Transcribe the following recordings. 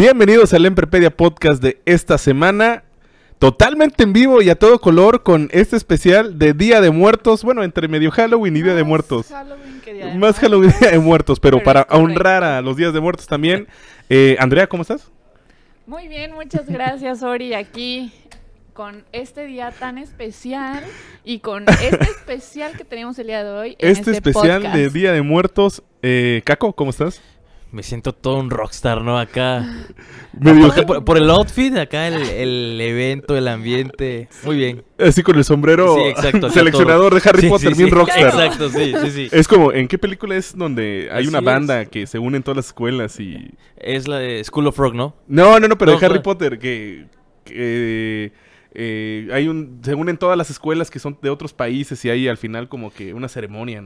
Bienvenidos al Emprepedia Podcast de esta semana, totalmente en vivo y a todo color con este especial de Día de Muertos, bueno, entre medio Halloween y Día de Muertos. Más Halloween que Día de Más Halloween de Muertos, pero, para honrar a los Días de Muertos también. Eh, Andrea, ¿cómo estás? Muy bien, muchas gracias, Ori, aquí con este día tan especial y con este especial que tenemos el día de hoy. Este, este, especial de Día de Muertos. Eh, Caco, ¿cómo estás? me siento todo un rockstar, ¿no? Acá. por, por, el outfit, acá el, evento, el ambiente. Muy bien. Así con el sombrero seleccionador de Harry Potter, bien rockstar. Exacto, sí, sí, sí. Es como, ¿en qué película es donde hay una banda que se une en todas las escuelas y. Es la de School of Rock, ¿no? No, no, no, pero de Harry Potter, que. que eh, hay un, según en todas las escuelas que son de otros países y hay al final como que una ceremonia.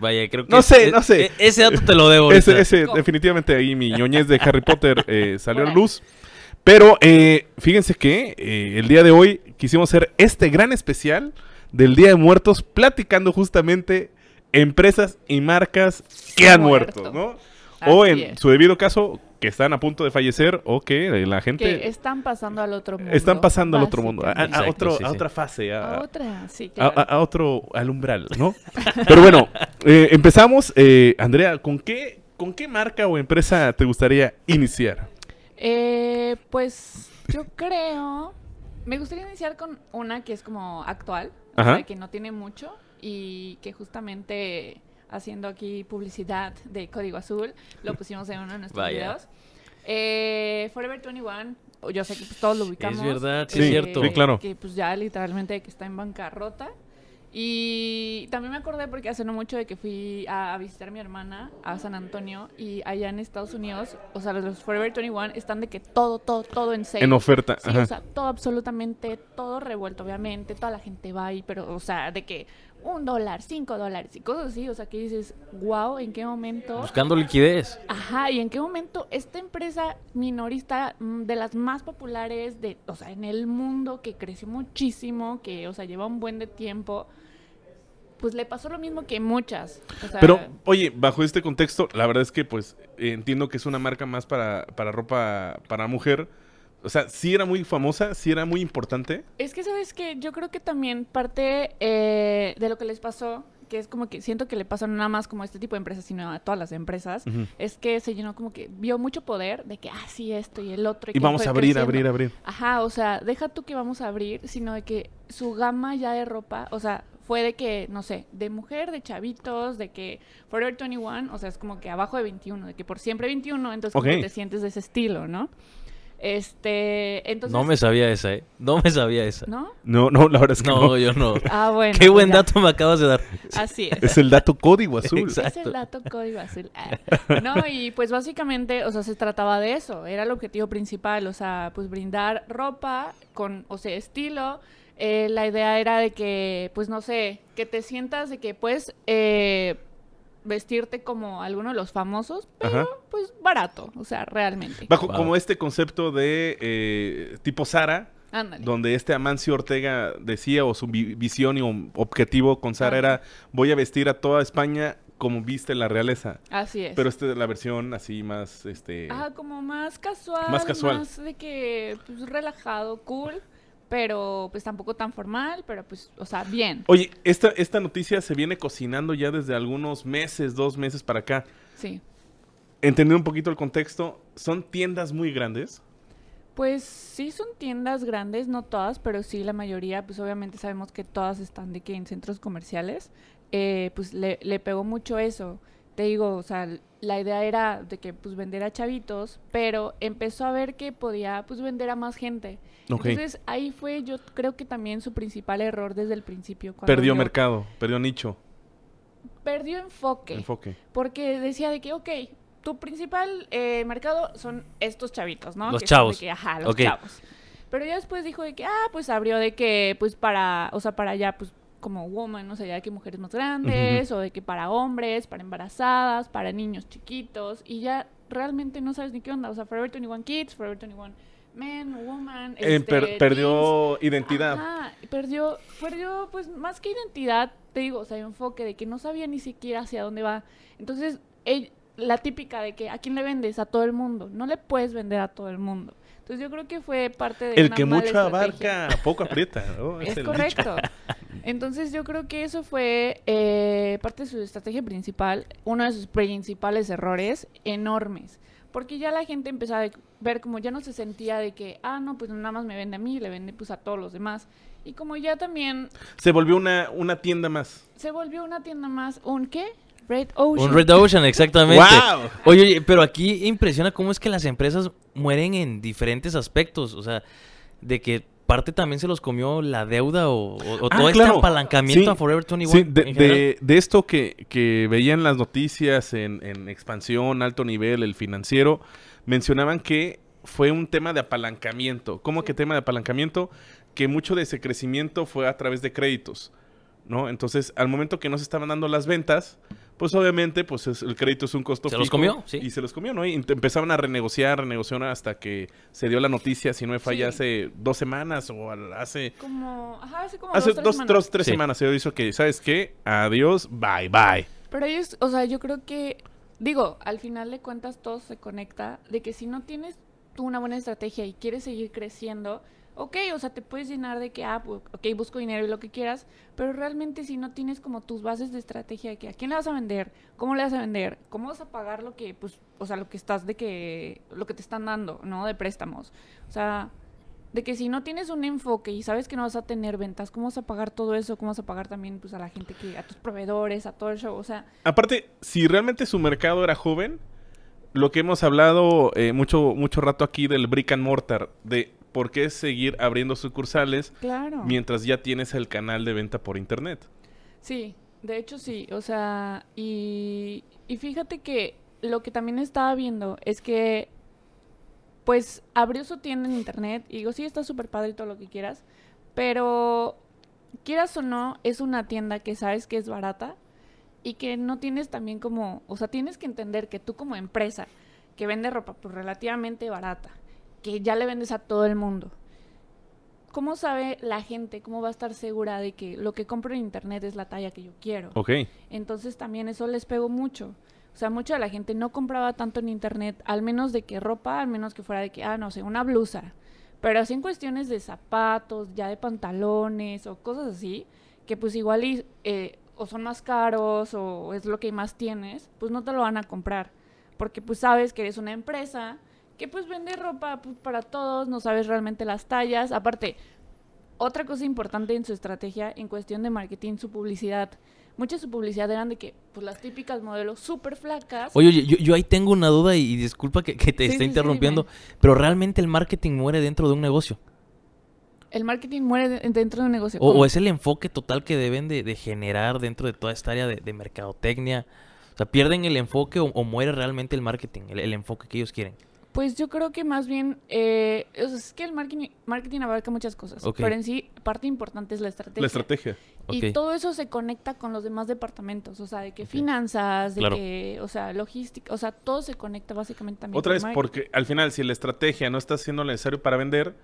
Vaya, creo que... No sé, no sé. E-, ese dato te lo debo. Ese, definitivamente ahí mi ñoñez de Harry Potter eh, salió a luz. Pero eh, fíjense que eh, el día de hoy quisimos hacer este gran especial del Día de Muertos platicando justamente empresas y marcas que han muerto ¿no? o en su debido caso, que están a punto de fallecer o que eh, la gente... Que están pasando al otro mundo. Están pasando al otro mundo, a, otro, a otra fase. A, otra, sí, a, otro, al umbral, ¿no? Pero bueno, eh, empezamos. Eh, Andrea, ¿con qué, ¿con qué marca o empresa te gustaría iniciar? pues yo creo... Me gustaría iniciar con una que es como actual, que no tiene mucho y que justamente haciendo aquí publicidad de Código Azul, lo pusimos en uno de nuestros videos. Eh, Forever 21, yo sé que todos lo ubicamos. Es verdad, es cierto. claro. Que pues ya literalmente que está en bancarrota. Y también me acordé porque hace no mucho de que fui a, visitar a mi hermana a San Antonio y allá en Estados Unidos, o sea, los Forever 21 están de que todo, todo, todo en sale. En oferta. o sea, todo absolutamente, todo revuelto, obviamente, toda la gente va ahí, pero, o sea, de que un dólar, cinco dólares y cosas así. O sea, que dices, wow, ¿en qué momento? Buscando liquidez. Ajá, ¿y en qué momento esta empresa minorista mm, de las más populares de, o sea, en el mundo, que creció muchísimo, que, o sea, lleva un buen de tiempo, pues le pasó lo mismo que muchas. Pero, oye, bajo este contexto, la verdad es que, pues, entiendo que es una marca más para, para ropa para mujer o sea, sí era muy famosa, sí era muy importante. Es que, ¿sabes que Yo creo que también parte eh, de lo que les pasó, que es como que siento que le pasó nada más como a este tipo de empresas, sino a todas las empresas, es que se llenó como que vio mucho poder de que, ah, sí, esto y el otro. Y, vamos a abrir, abrir, abrir. Ajá, o sea, deja tú que vamos a abrir, sino de que su gama ya de ropa, o sea, fue de que, no sé, de mujer, de chavitos, de que Forever 21, o sea, es como que abajo de 21, de que por siempre 21, entonces te sientes de ese estilo, ¿no? Este, entonces... No me sabía esa, ¿eh? No me sabía esa. ¿No? No, no, la verdad es que no. yo no. Ah, bueno. Qué buen pues dato me acabas de dar. Así es. Es el dato código azul. Exacto. Es el dato código azul. Ah, no, y pues básicamente, o sea, se trataba de eso. Era el objetivo principal, o sea, pues brindar ropa con, o sea, estilo. Eh, la idea era de que, pues no sé, que te sientas de que, pues, eh, vestirte como alguno de los famosos, pero pues barato, o sea, realmente. Bajo como este concepto de eh, tipo Sara, donde este Amancio Ortega decía, o su visión y objetivo con Sara era, voy a vestir a toda España como viste la realeza. Así es. Pero este es la versión así más, este... como más casual. Más casual. de que, pues, relajado, cool pero pues tampoco tan formal, pero pues, o sea, bien. Oye, esta, noticia se viene cocinando ya desde algunos meses, dos meses para acá. Sí. Entender un poquito el contexto, ¿son tiendas muy grandes? Pues sí son tiendas grandes, no todas, pero sí la mayoría, pues obviamente sabemos que todas están de que en centros comerciales, eh, pues le, le pegó mucho eso te digo, o sea, la idea era de que pues vender a chavitos, pero empezó a ver que podía pues vender a más gente. Entonces ahí fue yo creo que también su principal error desde el principio. Perdió mercado, perdió nicho. Perdió enfoque. Enfoque. Porque decía de que, ok, tu principal eh, mercado son estos chavitos, ¿no? Los chavos. ajá, los chavos. Pero ya después dijo de que, ah, pues abrió de que, pues para, o sea, para allá, pues como woman, o sea, ya de que mujeres más grandes, o de que para hombres, para embarazadas, para niños chiquitos, y ya realmente no sabes ni qué onda. O sea, Forever 21 Kids, Forever 21 Men, Woman. Eh, este, perdió identidad. perdió, perdió, pues más que identidad, te digo, o sea, hay enfoque de que no sabía ni siquiera hacia dónde va. Entonces, la típica de que a quién le vendes, a todo el mundo. No le puedes vender a todo el mundo. Entonces yo creo que fue parte de... El que mucho abarca, poco aprieta. es correcto. Entonces yo creo que eso fue eh, parte de su estrategia principal, uno de sus principales errores enormes. Porque ya la gente empezaba a ver como ya no se sentía de que, ah, no, pues nada más me vende a mí, le vende pues a todos los demás. Y como ya también... Se volvió una, una tienda más. Se volvió una tienda más. ¿Un qué? Red Ocean. Un Red Ocean, exactamente. Wow. oye, pero aquí impresiona cómo es que las empresas mueren en diferentes aspectos. O sea, de que parte también se los comió la deuda o, ah, todo este apalancamiento a Forever 21. de, esto que, veían las noticias en, expansión, alto nivel, el financiero, mencionaban que fue un tema de apalancamiento. ¿Cómo que tema de apalancamiento? Que mucho de ese crecimiento fue a través de créditos, ¿no? Entonces, al momento que no se estaban dando las ventas, pues obviamente pues el crédito es un costo. Se los comió, sí. Y se los comió, ¿no? Y empezaban a renegociar, renegociaron hasta que se dio la noticia, si no me falla, hace dos semanas o hace... Como, ajá, hace como dos, tres semanas. Dos, tres semanas se hizo que, ¿sabes qué? Adiós, bye, bye. Pero ellos, o sea, yo creo que, digo, al final de cuentas todo se conecta de que si no tienes tú una buena estrategia y quieres seguir creciendo ok, o sea, te puedes llenar de que, ah, pues, ok, busco dinero y lo que quieras, pero realmente si no tienes como tus bases de estrategia de que a quién le vas a vender, cómo le vas a vender, cómo vas a pagar lo que, pues, o sea, lo que estás de que, lo que te están dando, ¿no? De préstamos. O sea, de que si no tienes un enfoque y sabes que no vas a tener ventas, ¿cómo vas a pagar todo eso? ¿Cómo vas a pagar también pues a la gente que, a tus proveedores, a todo el show? O sea. Aparte, si realmente su mercado era joven, lo que hemos hablado eh, mucho, mucho rato aquí del brick and mortar, de ¿por qué seguir abriendo sucursales mientras ya tienes el canal de venta por internet? Sí, de hecho sí, o sea, y, y fíjate que lo que también estaba viendo es que pues abrió su tienda en internet y digo, sí, está súper padre todo lo que quieras, pero quieras o no, es una tienda que sabes que es barata y que no tienes también como, o sea, tienes que entender que tú como empresa que vende ropa pues relativamente barata, que ya le vendes a todo el mundo. ¿Cómo sabe la gente, cómo va a estar segura de que lo que compro en internet es la talla que yo quiero? Ok. Entonces también eso les pegó mucho. O sea, mucha de la gente no compraba tanto en internet, al menos de que ropa, al menos que fuera de que, ah, no sé, una blusa. Pero así en cuestiones de zapatos, ya de pantalones o cosas así, que pues igual eh, o son más caros o es lo que más tienes, pues no te lo van a comprar. Porque pues sabes que eres una empresa, que pues vende ropa pues, para todos, no sabes realmente las tallas. Aparte, otra cosa importante en su estrategia, en cuestión de marketing, su publicidad. Mucha su publicidad eran de que, pues las típicas modelos súper flacas. Oye, yo, ahí tengo una duda y, disculpa que, te esté interrumpiendo, pero realmente el marketing muere dentro de un negocio. El marketing muere dentro de un negocio. O, es el enfoque total que deben de, generar dentro de toda esta área de, mercadotecnia. O sea, pierden el enfoque o, muere realmente el marketing, el enfoque que ellos quieren. Pues yo creo que más bien, eh, es que el marketing, marketing abarca muchas cosas, pero en sí parte importante es la estrategia. La estrategia. Y todo eso se conecta con los demás departamentos, o sea, de que finanzas, de que, o sea, logística, o sea, todo se conecta básicamente también. Otra vez, porque al final, si la estrategia no está siendo necesario para vender,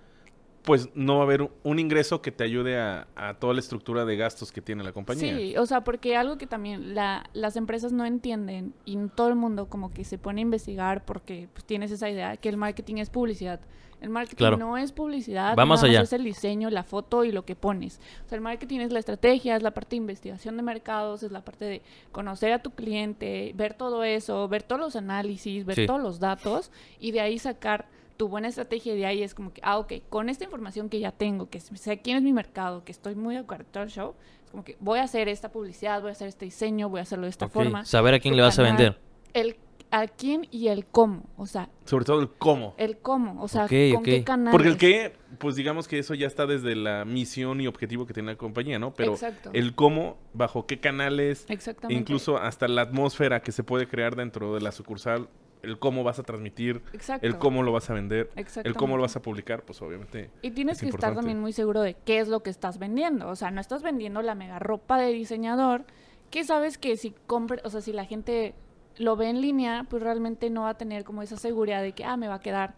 pues no va a haber un ingreso que te ayude a, toda la estructura de gastos que tiene la compañía. Sí, o sea, porque algo que también las empresas no entienden y todo el mundo como que se pone a investigar porque pues, tienes esa idea que el marketing es publicidad. El marketing no es publicidad, Vamos es el diseño, la foto y lo que pones. O sea, el marketing es la estrategia, es la parte de investigación de mercados, es la parte de conocer a tu cliente, ver todo eso, ver todos los análisis, ver todos los datos y de ahí sacar tu buena estrategia de ahí es como que, ah, ok, con esta información que ya tengo, que sé quién es mi mercado, que estoy muy de acuerdo al show, es como que voy a hacer esta publicidad, voy a hacer este diseño, voy a hacerlo de esta forma. Saber a quién le vas a vender. El a quién y el cómo, o sea. Sobre todo el cómo. El cómo, o sea, con qué canal. Porque el qué, pues digamos que eso ya está desde la misión y objetivo que tiene la compañía, ¿no? Pero el cómo, bajo qué canales, incluso hasta la atmósfera que se puede crear dentro de la sucursal, el cómo vas a transmitir, el cómo lo vas a vender, el cómo lo vas a publicar, pues obviamente. Y tienes que estar también muy seguro de qué es lo que estás vendiendo. O sea, no estás vendiendo la mega ropa de diseñador, que sabes que si compre, o sea, si la gente lo ve en línea, pues realmente no va a tener como esa seguridad de que, ah, me va a quedar.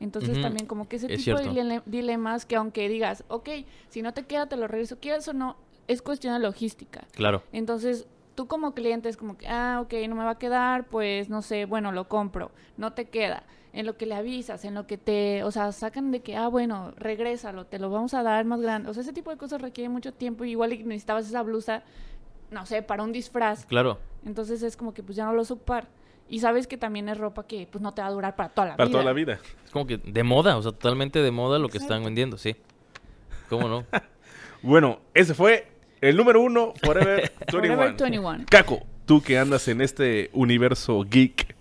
Entonces también como que ese tipo de dilemas que aunque digas, ok, si no te queda, te lo regreso, ¿Quieres o no, es cuestión de logística. Claro. Entonces, tú como cliente es como que, ah, ok, no me va a quedar, pues no sé, bueno, lo compro, no te queda. En lo que le avisas, en lo que te, o sea, sacan de que, ah, bueno, regrésalo, te lo vamos a dar más grande. O sea, ese tipo de cosas requiere mucho tiempo. Igual necesitabas esa blusa, no sé, para un disfraz. Claro. Entonces es como que, pues ya no lo supar. Y sabes que también es ropa que, pues no te va a durar para toda la vida. Para toda la vida. Es como que de moda, o sea, totalmente de moda lo que están vendiendo, sí. ¿Cómo no? bueno, ese fue el número uno, Forever 21. 21. Caco, tú que andas en este universo geek,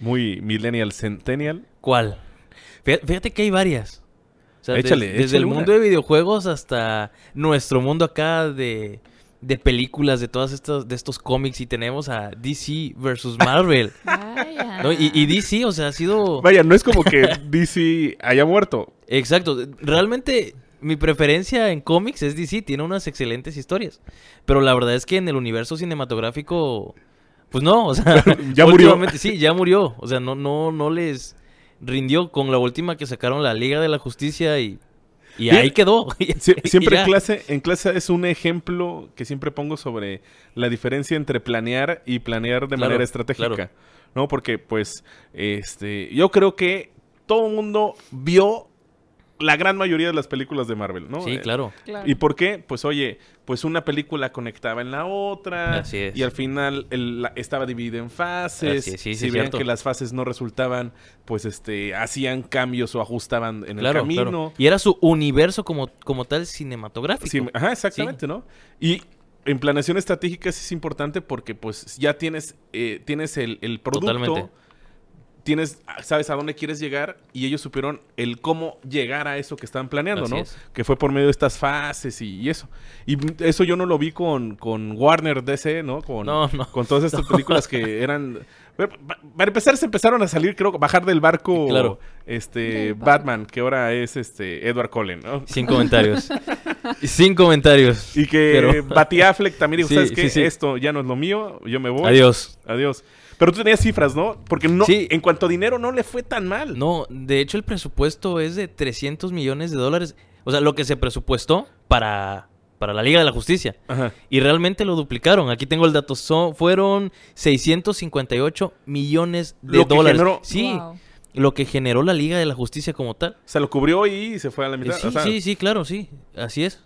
muy millennial, centennial. ¿Cuál? Fíjate que hay varias. O sea, échale, desde el mundo de videojuegos hasta nuestro mundo acá de, de películas, de todas estas, de estos cómics, y tenemos a DC versus Marvel. Y, y, DC, o sea, ha sido. Vaya, no es como que DC haya muerto. Exacto. Realmente mi preferencia en cómics es DC, tiene unas excelentes historias. Pero la verdad es que en el universo cinematográfico, pues no, o sea, ya murió. Sí, ya murió. O sea, no, no, no les rindió con la última que sacaron la Liga de la Justicia y, ahí quedó. siempre en clase, en clase es un ejemplo que siempre pongo sobre la diferencia entre planear y planear de manera estratégica. ¿No? Porque, pues, este, yo creo que todo el mundo vio la gran mayoría de las películas de Marvel, ¿no? Sí, eh, claro. ¿Y por qué? Pues oye, pues una película conectaba en la otra. Así es. Y al final estaba dividida en fases. Así es, sí, si vean que las fases no resultaban, pues este, hacían cambios o ajustaban en el camino. Claro. Y era su universo como, como tal cinematográfico. ajá, exactamente, ¿no? Y en planeación estratégica es importante porque pues ya tienes, eh, tienes el, el producto. Totalmente tienes, sabes a dónde quieres llegar y ellos supieron el cómo llegar a eso que estaban planeando, ¿no? Que fue por medio de estas fases y, eso. Y eso yo no lo vi con, Warner DC, ¿no? Con, no, con todas estas películas que eran... Para empezar, se empezaron a salir, creo, bajar del barco este Batman, que ahora es este Edward Cullen, ¿no? Sin comentarios. Sin comentarios. Y que Pero... Affleck también dijo, ¿sabes qué? Esto ya no es lo mío, yo me voy. Adiós. Adiós. Pero tú tenías cifras, ¿no? Porque sí. en cuanto a dinero no le fue tan mal. No, de hecho el presupuesto es de 300 millones de dólares. O sea, lo que se presupuestó para, para la Liga de la Justicia. Y realmente lo duplicaron. Aquí tengo el dato. fueron 658 millones de dólares. Que Sí. Lo que generó la Liga de la Justicia como tal. Se lo cubrió y se fue a la mitad. Sí, sí, sí, claro, sí. Así es.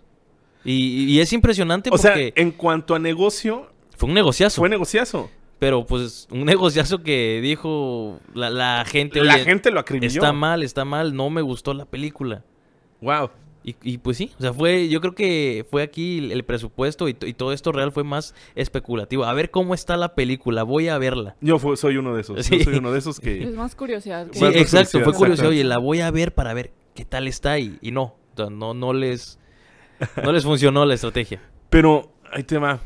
Y, es impresionante o porque... sea, en cuanto a negocio... Fue un negociazo. Fue negociazo. Pero pues un negociazo que dijo la, la gente. La gente lo acribilló. Está mal, está mal, no me gustó la película. Wow. Y, y, pues sí, o sea, fue, yo creo que fue aquí el, presupuesto y, todo esto real fue más especulativo. A ver cómo está la película, voy a verla. Yo soy uno de esos, yo soy uno de esos que... Es más curiosidad. Sí, exacto, fue curiosidad, oye, la voy a ver para ver qué tal está y, y no, o sea, no, no les, no les funcionó la estrategia. Pero, hay tema... va,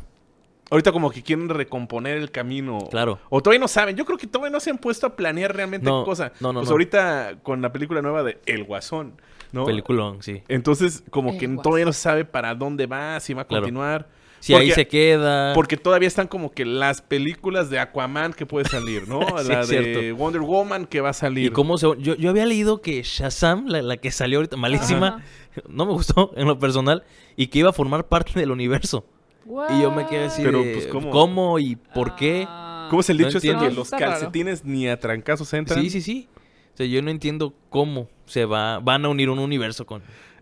ahorita como que quieren recomponer el camino. Claro. O todavía no saben. Yo creo que todavía no se han puesto a planear realmente cosa. No, no, pues ahorita con la película nueva de El Guasón, ¿no? Peliculón, sí. Entonces, como que todavía no se sabe para dónde va, si va a continuar. Si ahí se queda. Porque todavía están como que las películas de Aquaman que puede salir, ¿no? la de Wonder Woman que va a salir. ¿Y cómo yo, había leído que Shazam, la, que salió ahorita, malísima, no me gustó en lo personal, y que iba a formar parte del universo. Y yo me quiero decir, pues, ¿cómo? y por qué? Ah. ¿Cómo es el dicho este los calcetines ni a trancazos entran? Sí, sí, sí. O sea, yo no entiendo cómo se va, van a unir un universo con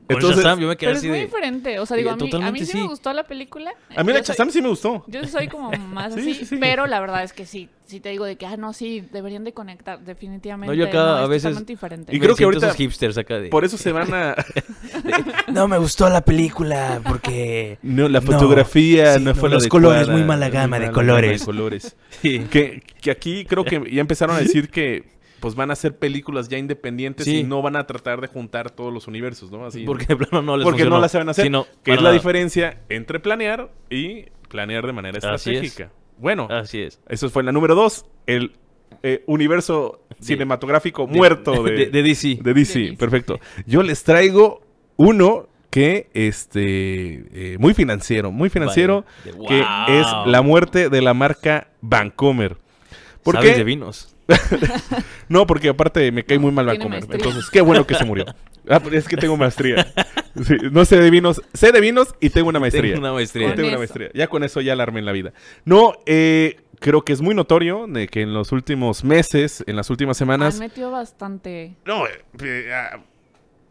yo me pero así es muy diferente. O sea, digo, a mí, sí, me gustó la película. A mí la Shazam sí me gustó. Yo soy como más así, pero la verdad es que sí. Si te digo de que, ah, no, sí, deberían de conectar, definitivamente. No, yo acá a veces... Y creo que ahorita... Esos hipsters acá de... Por eso se van a... no, me gustó la película porque... No, la fotografía no, fue la Los colores, muy mala gama de colores. de colores. que, que aquí creo que ya empezaron a decir que pues van a ser películas ya independientes y no van a tratar de juntar todos los universos, ¿no? porque no les Porque no las saben hacer. que es la diferencia entre planear y planear de manera estratégica. Bueno, así es. Eso fue la número dos, el eh, universo cinematográfico muerto de, DC. De DC, perfecto. Yo les traigo uno que este eh, muy financiero, muy financiero, que es la muerte de la marca Vancomer. ¿Por ¿Sabes qué? de vinos. no, porque aparte me cae muy mal a comer. Entonces, qué bueno que se murió. Ah, es que tengo maestría. no sé de vinos, sé de vinos y tengo una maestría. Tengo una maestría. Ya con eso ya alarme en la vida. No, eh, creo que es muy notorio de que en los últimos meses, en las últimas semanas. Me metió bastante. No, eh, eh ah,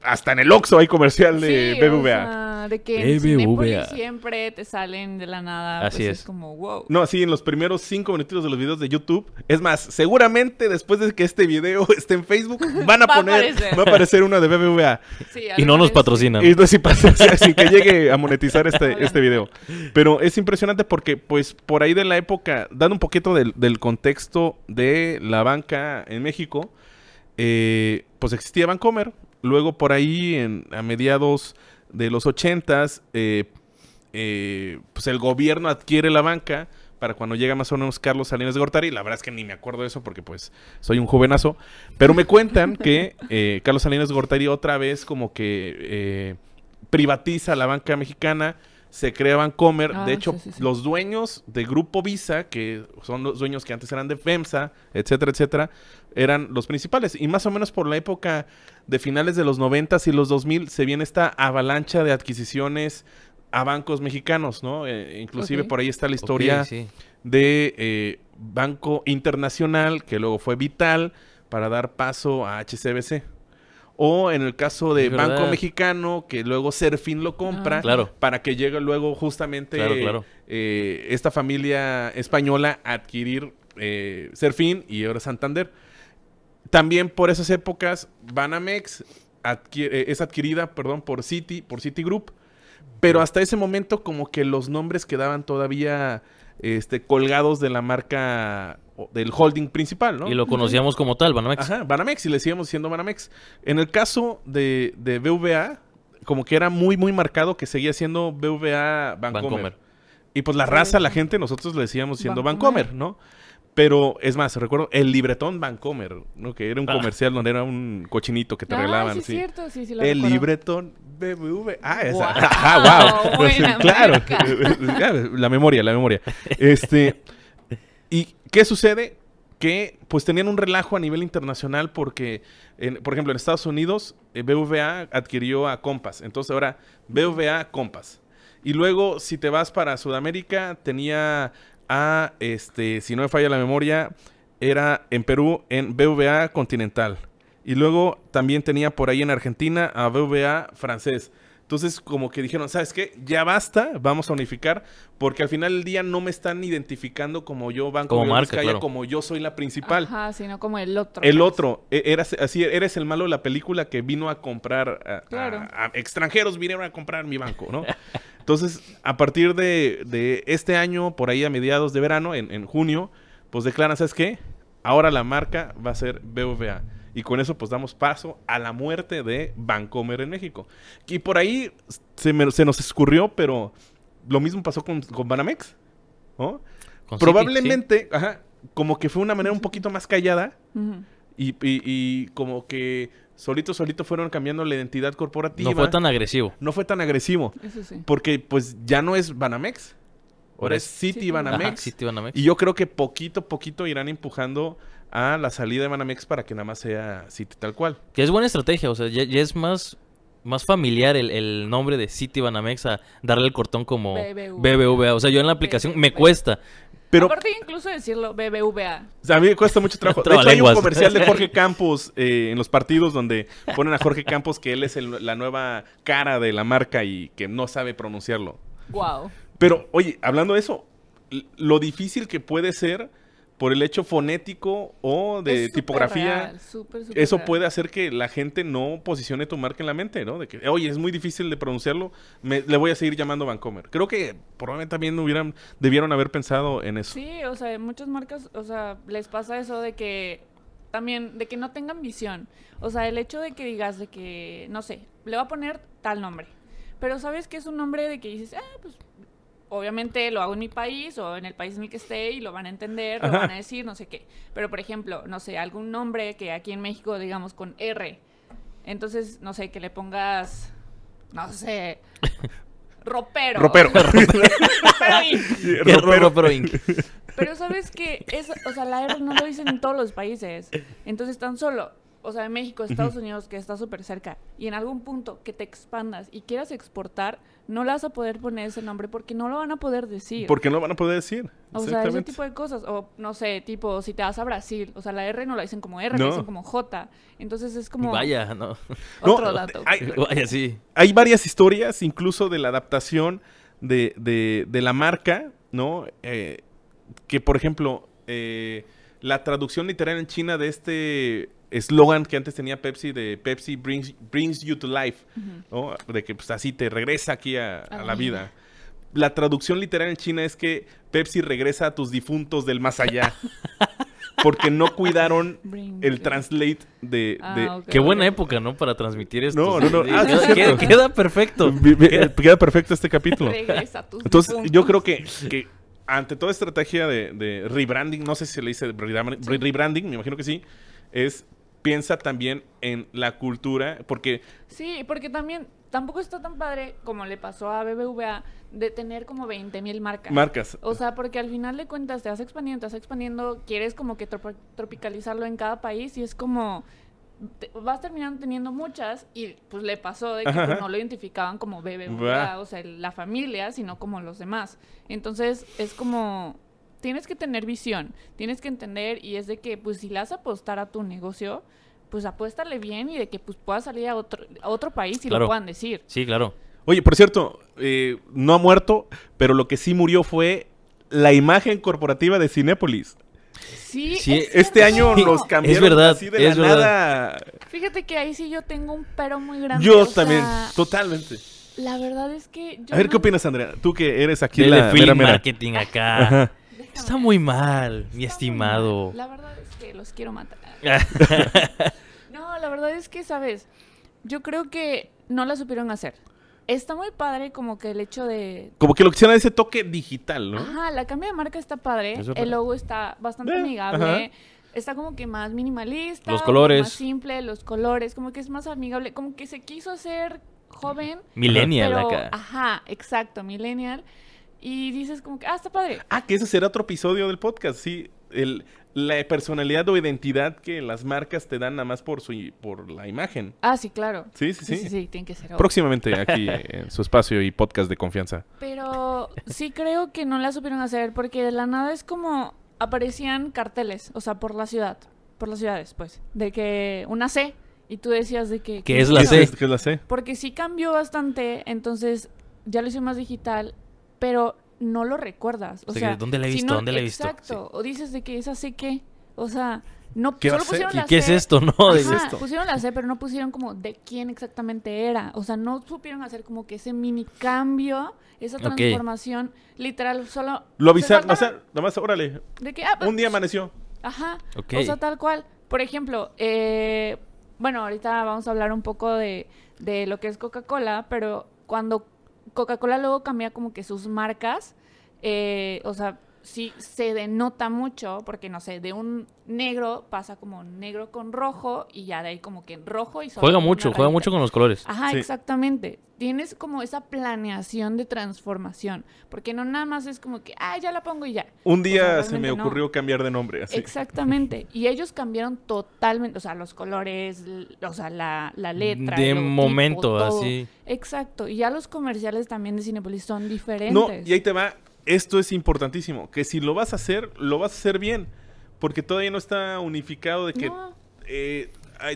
hasta en el Oxxo hay comercial de BBVA. de que BBVA. siempre te salen de la nada. Pues, así pues es. como, wow. No, así en los primeros cinco minutitos de los videos de YouTube. Es más, seguramente después de que este video esté en Facebook, van a poner, va a aparecer una de BBVA. y no nos patrocinan. Y no si pasa, que llegue a monetizar este, este video. Pero es impresionante porque, pues, por ahí de la época, dando un poquito del, contexto de la banca en México, eh, pues existía Bancomer, Luego por ahí, a mediados de los 80, eh, eh, pues el gobierno adquiere la banca para cuando llega más o menos Carlos Salinas de Gortari. La verdad es que ni me acuerdo de eso porque pues soy un jovenazo. Pero me cuentan que eh, Carlos Salinas de Gortari otra vez como que eh, privatiza la banca mexicana se creaban comer de ah, hecho, los dueños de Grupo Visa, que son los dueños que antes eran de FEMSA, etcétera, etcétera, eran los principales. Y más o menos por la época de finales de los 90 y los 2000 se viene esta avalancha de adquisiciones a bancos mexicanos, ¿no? Eh, inclusive por ahí está la historia de eh, Banco Internacional, que luego fue Vital, para dar paso a HCBC. O en el caso de Banco Mexicano, que luego Serfín lo compra ah. para que llegue luego justamente eh, esta familia española a adquirir eh, Serfín y ahora Santander. También por esas épocas, Banamex eh, es adquirida perdón, por Citi, por Citigroup. Pero hasta ese momento como que los nombres quedaban todavía este, colgados de la marca del holding principal, ¿no? Y lo conocíamos como tal, Banamex. Ajá, Banamex, y le seguíamos siendo Banamex. En el caso de, de BVA, como que era muy, muy marcado que seguía siendo BVA Bancomer. Y pues la raza, la gente, nosotros le decíamos siendo Bancomer ¿no? Pero es más, recuerdo el libretón Vancomer, ¿no? que era un ah. comercial donde era un cochinito que te ah, regalaban. Sí, es cierto, sí, sí El libretón BBV. Ah, esa. ah, wow. claro. la memoria, la memoria. Este. ¿Y qué sucede? Que pues tenían un relajo a nivel internacional porque, por ejemplo, en Estados Unidos, eh, BVA adquirió a Compass. Entonces ahora, BVA Compass. Y luego, si te vas para Sudamérica, tenía a, este, si no me falla la memoria, era en Perú en BVA Continental. Y luego también tenía por ahí en Argentina a BVA francés. Entonces, como que dijeron, ¿sabes qué? Ya basta, vamos a unificar, porque al final del día no me están identificando como yo, Banco como como yo soy la principal. Ajá, sino como el otro. El pues. otro. E, eras, así, eres el malo de la película que vino a comprar. extranjeros vinieron a comprar mi banco, ¿no? Entonces, a partir de, este año, por ahí a mediados de verano, en, en junio, pues declaran, ¿sabes qué? Ahora la marca va a ser BVA. Y con eso pues damos paso a la muerte de Bancomer en México. Y por ahí se, se nos escurrió, pero lo mismo pasó con, con Banamex. Probablemente, como que fue una manera un poquito más callada. y, como que solito, solito fueron cambiando la identidad corporativa. No fue tan agresivo. No fue tan agresivo. Porque pues ya no es Banamex. Ahora es City, Banamex. Y yo creo que poquito, poquito irán empujando a la salida de Banamex para que nada más sea City tal cual. Que es buena estrategia, o sea, ya, es más, más familiar el, nombre de City Banamex a darle el cortón como BBVA. O sea, yo en la aplicación me cuesta. Pero, Aparte incluso decirlo BBVA. A mí me cuesta mucho trabajo. De hecho, hay un comercial de Jorge Campos eh, en los partidos donde ponen a Jorge Campos que él es la nueva cara de la marca y que no sabe pronunciarlo. Wow. Pero, oye, hablando de eso, lo difícil que puede ser por el hecho fonético o de tipografía, eso puede hacer que la gente no posicione tu marca en la mente, ¿no? De que, oye, es muy difícil de pronunciarlo, le voy a seguir llamando Vancomer. Creo que probablemente también hubieran, debieron haber pensado en eso. Sí, o sea, muchas marcas, o sea, les pasa eso de que también, de que no tengan visión. O sea, el hecho de que digas de que, no sé, le va a poner tal nombre. Pero sabes que es un nombre de que dices, ah, pues obviamente lo hago en mi país o en el país en el que esté y lo van a entender, lo van a decir, no sé qué. Pero, por ejemplo, no sé, algún nombre que aquí en México digamos con R. Entonces, no sé, que le pongas, no sé, ropero. Ropero. ropero Pero sabes que, es, o sea, la R no lo dicen en todos los países. Entonces, tan solo o sea, en México, Estados Unidos, que está súper cerca, y en algún punto que te expandas y quieras exportar, no le vas a poder poner ese nombre porque no lo van a poder decir. Porque no lo van a poder decir. O sea, ese tipo de cosas. O no sé, tipo, si te vas a Brasil, o sea, la R no la dicen como R, la dicen como J. Entonces es como. Vaya, no. Otro dato. Hay, Vaya, sí. Hay varias historias, incluso de la adaptación de, de, de la marca, ¿no? Eh, que, por ejemplo, eh, la traducción literal en China de este eslogan que antes tenía Pepsi de Pepsi brings, you to life, De que pues así te regresa aquí a, la vida. La traducción literal en China es que Pepsi regresa a tus difuntos del más allá. porque no cuidaron el translate de... Ah, Qué buena época, ¿no? Para transmitir esto. No, no, no. Ah, queda, perfecto. Eh, queda, perfecto este capítulo. Regresa a tus Entonces, yo creo que, ante toda estrategia de, rebranding, no sé si se le dice rebranding me imagino que sí, es piensa también en la cultura, porque... Sí, porque también tampoco está tan padre como le pasó a BBVA de tener como 20 mil marcas. Marcas. O sea, porque al final de cuentas te vas expandiendo, te vas expandiendo, quieres como que tropicalizarlo en cada país y es como... vas terminando teniendo muchas y pues le pasó de que pues, no lo identificaban como BBVA, o sea, la familia, sino como los demás. Entonces es como tienes que tener visión, tienes que entender y es de que pues si le vas a apostar a tu negocio, pues apuéstale bien y de que pues puedas salir a otro, otro país y lo puedan decir. Sí, claro. Oye, por cierto, eh, no ha muerto, pero lo que sí murió fue la imagen corporativa de Cinépolis. Sí, este año los cambiaron es verdad, así de es verdad. Fíjate que ahí sí yo tengo un pero muy grande. Yo también, totalmente. La verdad es que A ver qué opinas, Andrea, tú que eres aquí la marketing acá. Está muy mal, mi estimado. La verdad es que los quiero matar. no, la verdad es que, ¿sabes? Yo creo que no la supieron hacer. Está muy padre como que el hecho de... Como que lo que sea ese toque digital, ¿no? Ajá, la cambio de marca está padre. el logo está bastante eh, amigable. Está como que más minimalista. Los colores. Más simple, los colores. Como que es más amigable. Como que se quiso hacer joven. Millennial pero, acá. Ajá, exacto, millennial. Y dices como que, ah, está padre. Ah, que ese será otro episodio del podcast, sí. El, la personalidad o identidad que las marcas te dan nada más por su por la imagen. Ah, sí, claro. Sí, sí, sí. Sí, tiene que ser. Próximamente aquí en su espacio y podcast de confianza. Pero sí creo que no la supieron hacer porque de la nada es como aparecían carteles, o sea, por la ciudad, por las ciudades, pues, de que una C y tú decías de que ¿Qué, es la C? ¿Qué es la C? Porque sí cambió bastante, entonces ya lo hice más digital pero no lo recuerdas. O, sea, ¿dónde la he visto? ¿Dónde la he visto? Exacto. O dices de que es así que, o sea, no ¿Qué pusieron la C, ¿Qué es esto? No, esto. pusieron la C, pero no pusieron como de quién exactamente era. O sea, no supieron hacer como que ese mini cambio, esa transformación, literal, solo Lo avisaron, o sea, nomás, más órale. De que ah, un día pues, amaneció. Ajá. O sea, tal cual. Por ejemplo, eh, bueno, ahorita vamos a hablar un poco de, de lo que es Coca-Cola, pero cuando Coca-Cola luego cambia como que sus marcas. Eh, o sea, sí se denota mucho, porque no sé, de un negro pasa como negro con rojo y ya de ahí como que rojo y Juega mucho, juega mucho con los colores. Ajá, exactamente. Tienes como esa planeación de transformación, porque no nada más es como que, ah, ya la pongo y ya. Un día se me ocurrió cambiar de nombre. Así. Exactamente. Y ellos cambiaron totalmente, o sea, los colores, o sea, la, letra. De momento, así. Exacto. Y ya los comerciales también de Cinepolis son diferentes. No, y ahí te va esto es importantísimo, que si lo vas a hacer, lo vas a hacer bien, porque todavía no está unificado de que eh,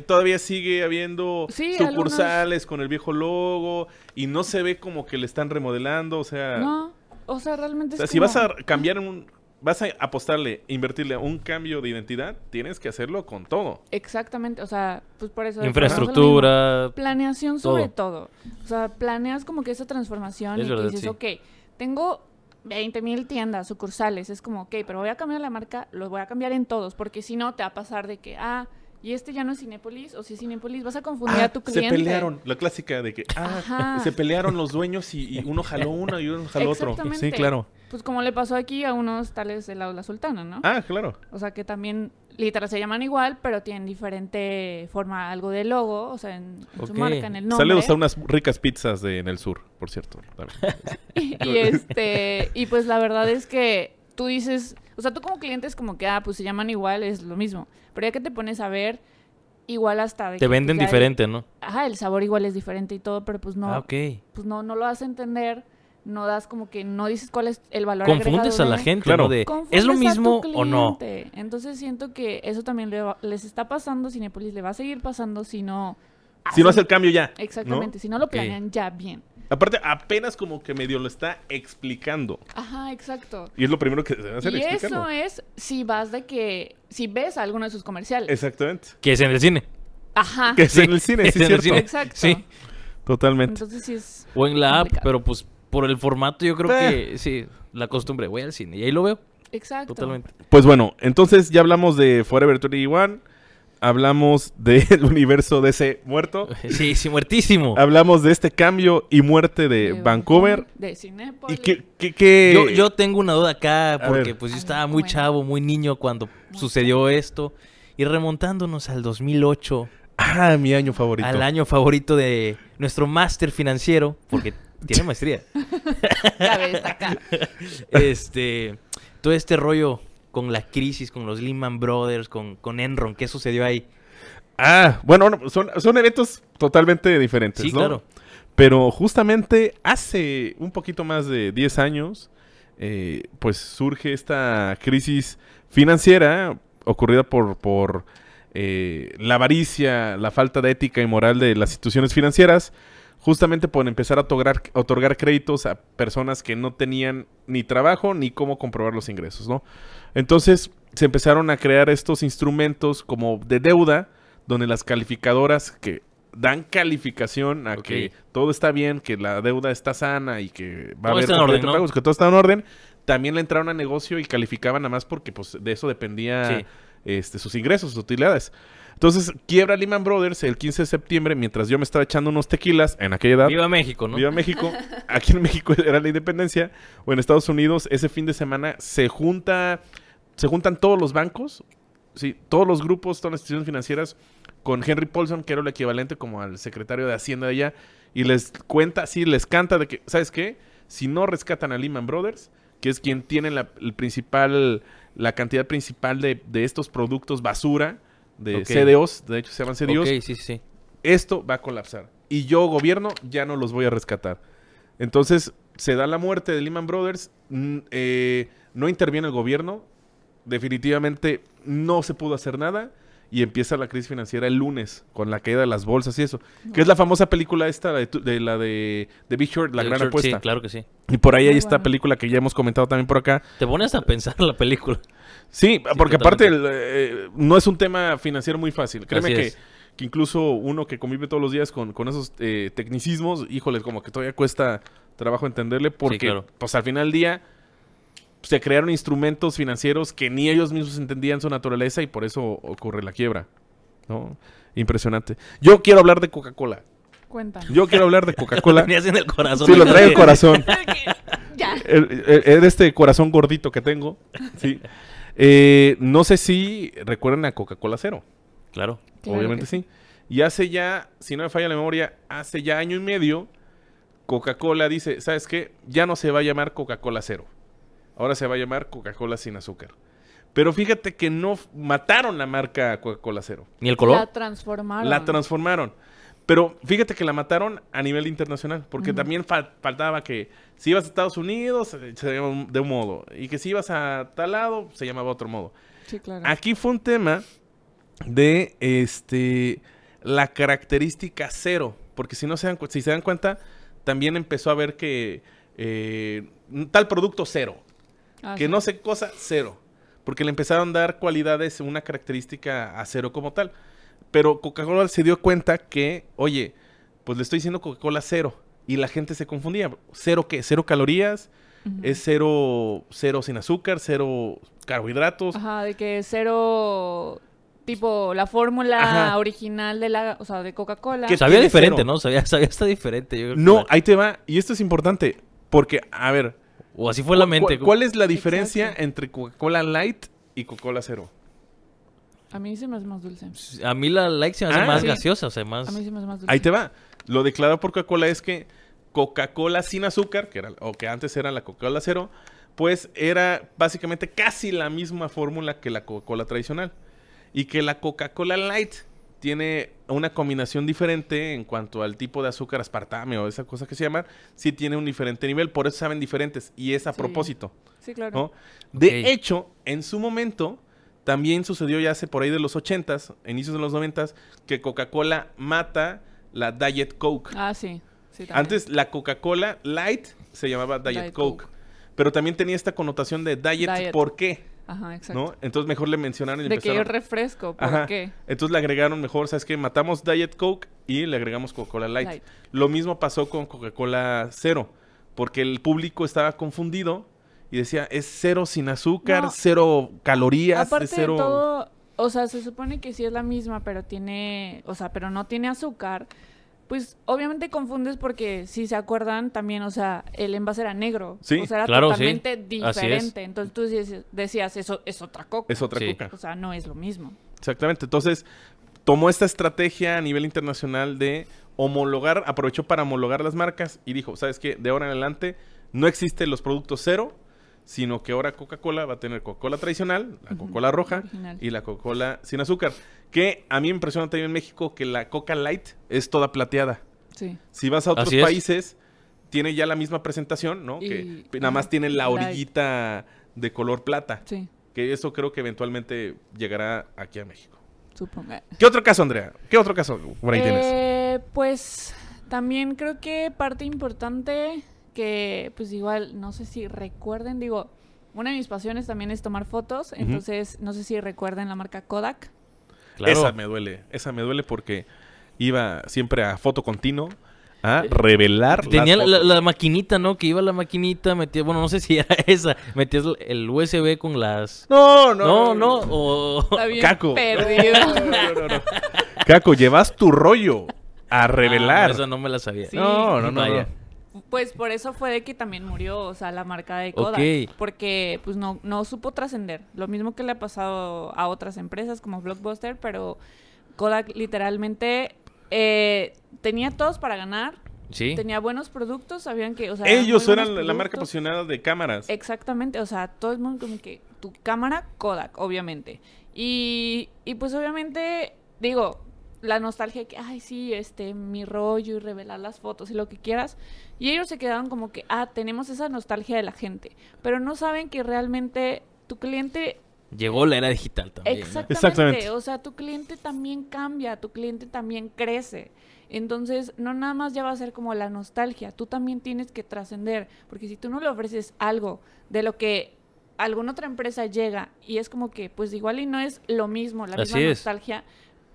todavía sigue habiendo sucursales con el viejo logo y no se ve como que le están remodelando, o sea... No, o sea, realmente... si vas a cambiar un... Vas a apostarle, invertirle a un cambio de identidad, tienes que hacerlo con todo. Exactamente, o sea, pues por eso... Infraestructura... Planeación sobre todo. O sea, planeas como que esa transformación y dices, ok, tengo 20 mil tiendas, sucursales, es como, ok, pero voy a cambiar la marca, lo voy a cambiar en todos, porque si no te va a pasar de que, ah, y este ya no es Cinépolis, o si es Cinépolis, vas a confundir ah, a tu cliente. Se pelearon, la clásica de que, ah, se pelearon los dueños y, uno jaló uno y uno jaló otro. Sí, claro. Pues como le pasó aquí a unos tales de la Sultana, ¿no? Ah, claro. O sea que también literal se llaman igual, pero tienen diferente forma, algo de logo, o sea, en, su marca, en el nombre. Saludos a unas ricas pizzas de, en el sur, por cierto. y, este, y pues la verdad es que tú dices, o sea, tú como cliente es como que, ah, pues se llaman igual, es lo mismo. Pero ya que te pones a ver, igual hasta Te venden pues diferente, ¿no? Ajá, el sabor igual es diferente y todo, pero pues no. Ah, ok. Pues no, no lo hace entender no das como que no dices cuál es el valor confundes a la gente claro. es lo mismo o no entonces siento que eso también les está pasando Cinepolis le va a seguir pasando si no si no hace el cambio ya exactamente si no lo planean ya bien Aparte, apenas como que medio lo está explicando. Ajá, exacto. Y es lo primero que se a hacer. Y eso es si vas de que, si ves alguno de sus comerciales. Exactamente. Que es en el cine. Ajá. Que es en el cine, sí, es cierto. Exacto. Sí. Totalmente. Entonces sí es. O en la app, pero pues por el formato, yo creo que sí, la costumbre, voy al cine y ahí lo veo. Exacto. Totalmente. Pues bueno, entonces ya hablamos de Forever 21. Hablamos del universo de ese muerto. Sí, sí, muertísimo. hablamos de este cambio y muerte de, Vancouver. De Cinepolis. ¿Y que... Yo, tengo una duda acá, porque pues yo estaba muy chavo, muy niño cuando sucedió esto. Y remontándonos al 2008. Ah, mi año favorito. Al año favorito de nuestro máster financiero, porque tiene maestría. Este, todo este rollo con la crisis, con los Lehman Brothers, con, con Enron, ¿qué sucedió ahí? Ah, bueno, son, son eventos totalmente diferentes, claro. Pero justamente hace un poquito más de 10 años, eh, pues surge esta crisis financiera ocurrida por, por eh, la avaricia, la falta de ética y moral de las instituciones financieras, justamente por empezar a otorgar, créditos a personas que no tenían ni trabajo ni cómo comprobar los ingresos, ¿no? Entonces se empezaron a crear estos instrumentos como de deuda, donde las calificadoras que dan calificación a que todo está bien, que la deuda está sana y que va a haber orden, que todo está en orden, también le entraron a negocio y calificaban nada más porque pues, de eso dependía este, sus ingresos, sus utilidades. Entonces, quiebra Lehman Brothers el 15 de septiembre mientras yo me estaba echando unos tequilas en aquella edad. a México, ¿no? Viva México. Aquí en México era la independencia. O en Estados Unidos, ese fin de semana se junta, se juntan todos los bancos, sí, todos los grupos, todas las instituciones financieras con Henry Paulson, que era el equivalente como al secretario de Hacienda de allá, y les cuenta, sí, les canta de que, ¿sabes qué? Si no rescatan a Lehman Brothers, que es quien tiene la, principal, la cantidad principal de, de estos productos basura, de CDOs, de hecho se llaman CDOs. sí, sí. Esto va a colapsar. Y yo, gobierno, ya no los voy a rescatar. Entonces, se da la muerte de Lehman Brothers, eh, no interviene el gobierno, definitivamente no se pudo hacer nada y empieza la crisis financiera el lunes con la caída de las bolsas y eso. Que es la famosa película esta de, de la de, Big Short, La Gran Apuesta. Sí, claro que sí. Y por ahí hay esta película que ya hemos comentado también por acá. Te pones a pensar la película. Sí, porque aparte eh, no es un tema financiero muy fácil. Créeme que, que, incluso uno que convive todos los días con, con esos eh, tecnicismos, híjole, como que todavía cuesta trabajo entenderle porque pues al final del día se crearon instrumentos financieros que ni ellos mismos entendían su naturaleza y por eso ocurre la quiebra. Impresionante. Yo quiero hablar de Coca-Cola. Cuéntame. Yo quiero hablar de Coca-Cola. el corazón. Sí, lo trae el corazón. ya. Es este corazón gordito que tengo. Eh, no sé si recuerdan a Coca-Cola Cero. Claro. Obviamente sí. Y hace ya, si no me falla la memoria, hace ya año y medio, Coca-Cola dice, ¿sabes qué? Ya no se va a llamar Coca-Cola Cero. Ahora se va a llamar Coca-Cola sin azúcar. Pero fíjate que no mataron la marca Coca-Cola cero. ¿Ni el color? La transformaron. La transformaron. Pero fíjate que la mataron a nivel internacional, porque también faltaba que si ibas a Estados Unidos eh, se llamaba de un modo, y que si ibas a tal lado se llamaba otro modo. Sí, claro. Aquí fue un tema de este la característica cero, porque si no se dan, si se dan cuenta, también empezó a ver que eh, tal producto cero, Ah, que no sé cosa, cero. Porque le empezaron a dar cualidades, una característica a cero como tal. Pero Coca-Cola se dio cuenta que, oye, pues le estoy diciendo Coca-Cola cero. Y la gente se confundía. ¿Cero qué? ¿Cero calorías? Es cero, cero sin azúcar, cero carbohidratos. Ajá, de que cero tipo la fórmula original de la, o sea, de Coca-Cola. Que sabía diferente, ¿no? Sabía, sabía hasta diferente. no, ahí te va. Y esto es importante, porque, a ver, o así fue la mente. ¿Cuál, es la diferencia entre Coca-Cola Light y Coca-Cola Cero? A mí se me hace más dulce. A mí la Light se me hace ah, más gaseosa, A mí se me hace más dulce. Ahí te va. Lo declarado por Coca-Cola es que Coca-Cola sin azúcar, que era, o que antes era la Coca-Cola Cero, pues era básicamente casi la misma fórmula que la Coca-Cola tradicional. Y que la Coca-Cola Light tiene una combinación diferente en cuanto al tipo de azúcar aspartame o esa cosa que se llama, sí tiene un diferente nivel, por eso saben diferentes y es a propósito. Sí, claro. De hecho, en su momento también sucedió ya hace por ahí de los 80s, inicios de los 90 que Coca-Cola mata la Diet Coke. Ah, sí. sí Antes la Coca-Cola Light se llamaba Diet, Coke, pero también tenía esta connotación de diet. diet. ¿por qué? Ajá, exacto. ¿no? Entonces mejor le mencionaron y De que yo refresco, ¿por Entonces le agregaron mejor, ¿sabes que Matamos Diet Coke y le agregamos Coca-Cola Light. Lo mismo pasó con Coca-Cola Cero, porque el público estaba confundido y decía, es cero sin azúcar, cero calorías, cero... o sea, se supone que sí es la misma, pero tiene, o sea, pero no tiene azúcar pues obviamente confundes porque si se acuerdan también, o sea, el envase era negro. o sea, era totalmente diferente. Entonces tú decías, eso es otra coca. Es otra coca. O sea, no es lo mismo. Exactamente. Entonces, tomó esta estrategia a nivel internacional de homologar, aprovechó para homologar las marcas y dijo, ¿sabes qué? De ahora en adelante no existen los productos cero, sino que ahora Coca-Cola va a tener Coca-Cola tradicional, la Coca-Cola roja y la Coca-Cola sin azúcar. Que a mí me impresiona también en México que la Coca Light es toda plateada. Sí. Si vas a otros países, tiene ya la misma presentación, ¿no? que nada más tiene la orillita de color plata. Sí. Que eso creo que eventualmente llegará aquí a México. Supongo. ¿Qué otro caso, Andrea? ¿Qué otro caso por ahí tienes? Eh, pues también creo que parte importante que, pues igual, no sé si recuerden, digo, una de mis pasiones también es tomar fotos, entonces no sé si recuerden la marca Kodak. Esa me duele, esa me duele porque iba siempre a foto continuo a revelar. Tenía la, maquinita, ¿no? Que iba la maquinita, metía, bueno, no sé si era esa, metías el USB con las. No, no. No, no, o. Caco. Perdido. no, Caco, llevas tu rollo a ah, revelar. no me la sabía. no, no. no pues por eso fue de que también murió, o sea, la marca de Kodak. Porque pues no, no supo trascender. Lo mismo que le ha pasado a otras empresas como Blockbuster, pero Kodak literalmente eh, tenía todos para ganar. Sí. Tenía buenos productos, sabían que, ellos eran, la marca apasionada de cámaras. Exactamente, o sea, todo el mundo como que tu cámara Kodak, obviamente. Y, y pues obviamente, digo, la nostalgia que, ay, sí, este, mi rollo y revelar las fotos y lo que quieras. Y ellos se quedaron como que, ah, tenemos esa nostalgia de la gente, pero no saben que realmente tu cliente... Llegó la era digital también. Exactamente, O sea, tu cliente también cambia, tu cliente también crece. Entonces, no nada más ya va a ser como la nostalgia, tú también tienes que trascender, porque si tú no le ofreces algo de lo que alguna otra empresa llega y es como que, pues igual y no es lo mismo, la misma nostalgia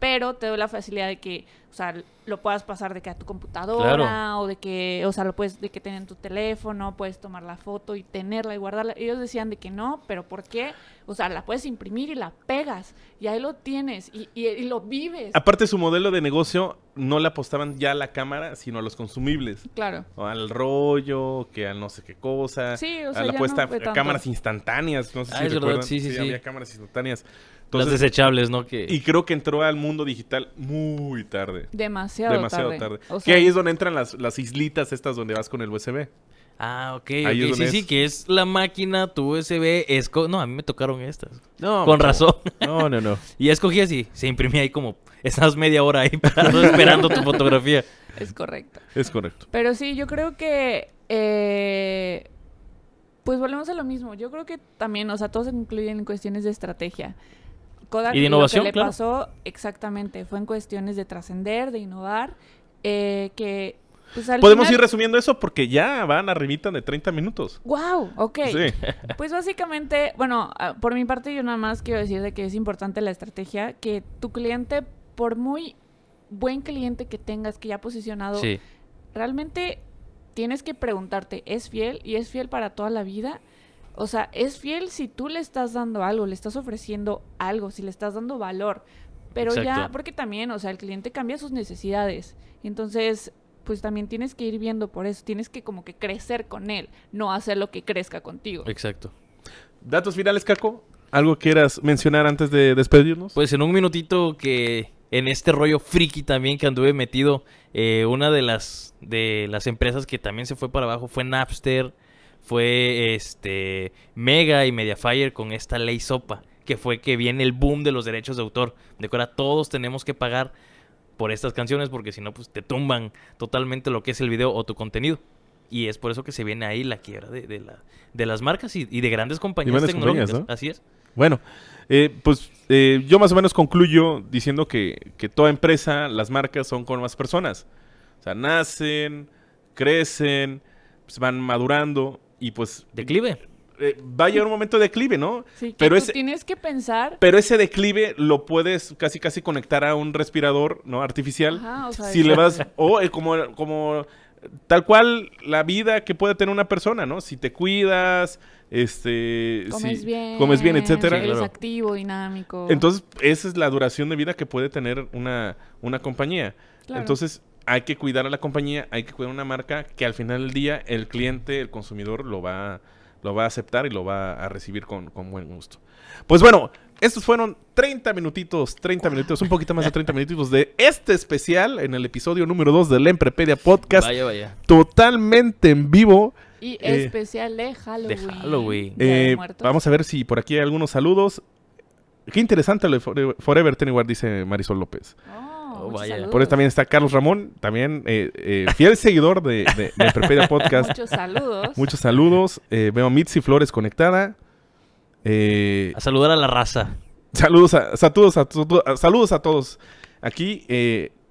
pero te doy la facilidad de que, o sea, lo puedas pasar de que a tu computadora o de que, o sea, lo puedes de que tengan tu teléfono, puedes tomar la foto y tenerla y guardarla. Ellos decían de que no, pero ¿por qué? O sea, la puedes imprimir y la pegas y ahí lo tienes y, lo vives. Aparte su modelo de negocio no le apostaban ya a la cámara, sino a los consumibles. Claro. O al rollo, que al no sé qué cosa. Sí, o sea, a la puesta a cámaras instantáneas, no sé si ah, es Sí, sí, sí, sí. Había cámaras instantáneas los desechables, ¿no? Que... Y creo que entró al mundo digital muy tarde. Demasiado, Demasiado tarde. que ahí es donde entran las, islitas estas donde vas con el USB. Ah, ok. okay. sí, sí, que es la máquina, tu USB, esco... No, a mí me tocaron estas. No. Con razón. No, no, no. y escogí así, se imprimía ahí como... Estás media hora ahí esperando tu fotografía. Es correcto. Es correcto. Pero sí, yo creo que... Eh, pues volvemos a lo mismo. Yo creo que también, o sea, todos se incluyen en cuestiones de estrategia y de innovación, lo que le pasó exactamente fue en cuestiones de trascender, de innovar, eh, que pues Podemos ir resumiendo eso porque ya van a arribita de 30 minutos. ¡Wow! Ok. Pues básicamente, bueno, ah, por mi parte yo nada más quiero decir de que es importante la estrategia, que tu cliente, por muy buen cliente que tengas, que ya posicionado, realmente tienes que preguntarte, ¿es fiel? ¿Y es fiel para toda la vida? O sea, es fiel si tú le estás dando algo, le estás ofreciendo algo, si le estás dando valor. Pero ya, porque también, o sea, el cliente cambia sus necesidades. Entonces, pues también tienes que ir viendo por eso, tienes que como que crecer con él, no hacer lo que crezca contigo. Exacto. Datos finales, Caco. ¿Algo quieras mencionar antes de despedirnos? Pues en un minutito que en este rollo friki también que anduve metido, eh, una de las, de las empresas que también se fue para abajo fue Napster fue este Mega y Mediafire con esta ley sopa, que fue que viene el boom de los derechos de autor. De que ahora todos tenemos que pagar por estas canciones porque si no, pues te tumban totalmente lo que es el video o tu contenido. Y es por eso que se viene ahí la quiebra de, de las marcas y, de grandes compañías tecnológicas. Así es. Bueno, eh, pues eh, yo más o menos concluyo diciendo que, toda empresa, las marcas son con más personas. O sea, nacen, crecen, pues, van madurando y pues... Declive. Eh, va a llegar un momento de declive, ¿no? Sí, pero tú tienes que pensar. Pero ese declive lo puedes casi casi conectar a un respirador, ¿no? Artificial. Ajá, o sea, si le vas. O eh, como, como tal cual la vida que puede tener una persona, ¿no? Si te cuidas, este, comes bien, comes bien, etcétera. activo, dinámico. Entonces, esa es la duración de vida que puede tener una, una compañía. Entonces, hay que cuidar a la compañía, hay que cuidar una marca que al final del día el cliente, el consumidor lo va, lo va a aceptar y lo va a recibir con, buen gusto. Pues bueno, estos fueron 30 minutitos, 30 minutitos, un poquito más de 30 minutitos de este especial en el episodio número 2 del Emprepedia Podcast. Vaya, vaya. Totalmente en vivo. Y eh, especial de Halloween. De Halloween. Eh, vamos a ver si por aquí hay algunos saludos. Qué interesante lo de Forever Tenewar, dice Marisol López. Oh. Por eso también está Carlos Ramón, también eh, eh, fiel seguidor de, de, Podcast. Muchos saludos. Muchos saludos. Eh, veo a Mitzi Flores conectada. a saludar a la raza. Saludos a, todos, saludos a todos. Aquí,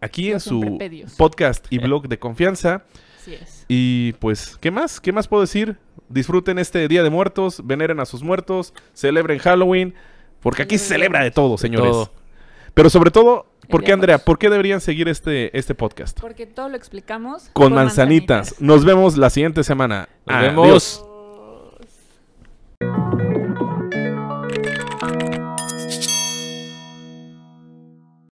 aquí en su podcast y blog de confianza. es. Y pues, ¿qué más? ¿Qué más puedo decir? Disfruten este Día de Muertos, veneren a sus muertos, celebren Halloween, porque aquí se celebra de todo, señores. Pero sobre todo, ¿Por qué, Andrea? ¿Por qué deberían seguir este, este podcast? Porque todo lo explicamos con, manzanitas. Nos vemos la siguiente semana. Nos Adiós.